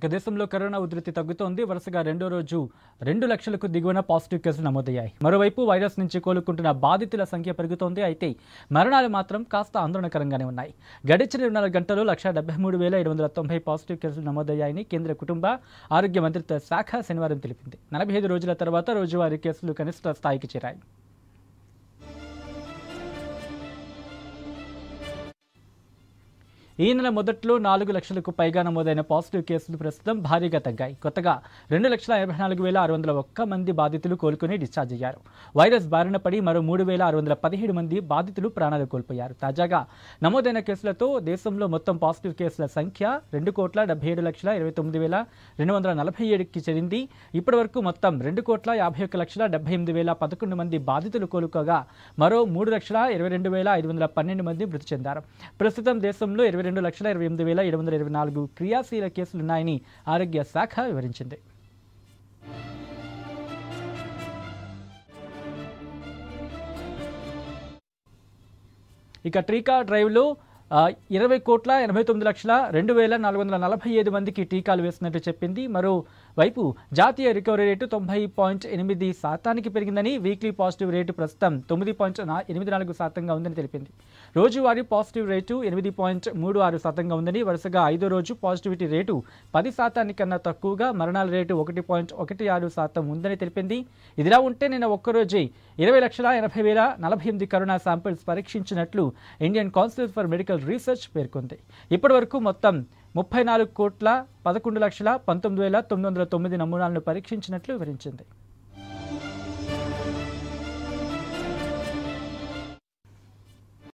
ఇక దేశంలో కరోనా ఉధృతి తగ్గుతోంది వరుసగా రెండో రోజు రెండు లక్షలకు దిగువన పాజిటివ్ కేసులు నమోదయ్యాయి మరోవైపు వైరస్ నుంచి కోలుకుంటున్న బాధితుల సంఖ్య పెరుగుతోంది అయితే మరణాలు మాత్రం కాస్త ఆందోళనకరంగానే ఉన్నాయి గడిచిన ఇరవై నాలుగు గంటలు లక్ష డెబ్బై మూడు వేల ఏడు వందల తొంభై పాజిటివ్ కేసులు నమోదయ్యాయని కేంద్ర కుటుంబ ఆరోగ్య మంత్రిత్వ శాఖ శనివారం తెలిపింది నలభై ఐదు రోజుల తర్వాత రోజువారీ కేసులు కనిష్ట స్థాయికి చేరాయి ఈ నెల మొదట్లో నాలుగు లక్షలకు పైగా నమోదైన పాజిటివ్ కేసులు ప్రస్తుతం భారీగా తగ్గాయి కొత్తగా రెండు లక్షల ఎనభై నాలుగు వేల ఆరు వందల ఒక్క మంది బాధితులు కోలుకుని డిశ్చార్జ్ అయ్యారు వైరస్ బారిన పడి మరో మూడు వేల ఆరు వందల పదిహేడు మంది బాధితులు ప్రాణాలు కోల్పోయారు తాజాగా నమోదైన కేసులతో దేశంలో మొత్తం పాజిటివ్ కేసుల సంఖ్య రెండు కోట్ల డెబ్బై ఏడు లక్షల ఇరవై తొమ్మిది వేల రెండు వందల నలభై ఏడుకి ఇప్పటి ఇప్పటివరకు మొత్తం రెండు కోట్ల యాభై ఒక్క లక్షల డెబ్బై ఎనిమిది వేల పదకొండు మంది బాధితులు కోలుకోగా మరో మూడు లక్షల ఇరవై రెండు వేల ఐదు వందల పన్నెండు మంది మృతి చెందారు ప్రస్తుతం దేశంలో ఇరవై రెండు లక్షల ఇరవై ఎనిమిది వేల ఏడు వందల ఇరవై నాలుగు క్రియాశీల కేసులున్నాయని ఆరోగ్య శాఖ వివరించింది ఇక ట్రీకా డ్రైవ్లో ఇరవై కోట్ల ఎనభై తొమ్మిది లక్షల రెండు వేల నాలుగు వందల నలభై ఐదు మందికి టీకాలు వేసినట్టు చెప్పింది మరోవైపు జాతీయ రికవరీ రేటు తొంభై పాయింట్ ఎనిమిది శాతానికి పెరిగిందని వీక్లీ పాజిటివ్ రేటు ప్రస్తుతం తొమ్మిది పాయింట్ ఎనిమిది నాలుగు శాతంగా ఉందని తెలిపింది రోజువారీ పాజిటివ్ రేటు ఎనిమిది పాయింట్ మూడు ఆరు శాతంగా ఉందని వరుసగా ఐదో రోజు పాజిటివిటీ రేటు పది శాతానికన్నా తక్కువగా మరణాల రేటు ఒకటి పాయింట్ ఒకటి ఆరు శాతం ఉందని తెలిపింది ఇదిలా ఉంటే నిన్న ఒక్కరోజే ఇరవై లక్షల ఎనభై వేల నలభై ఎనిమిది కరోనా శాంపిల్స్ పరీక్షించినట్లు Indian council for medical medical research పేర్కొంది ఇప్పటివరకు మొత్తం ముప్పై నాలుగు కోట్ల పదకొండు లక్షల పంతొమ్మిది వేల తొమ్మిది వందల తొమ్మిది నమూనాలను పరీక్షించినట్లు వివరించింది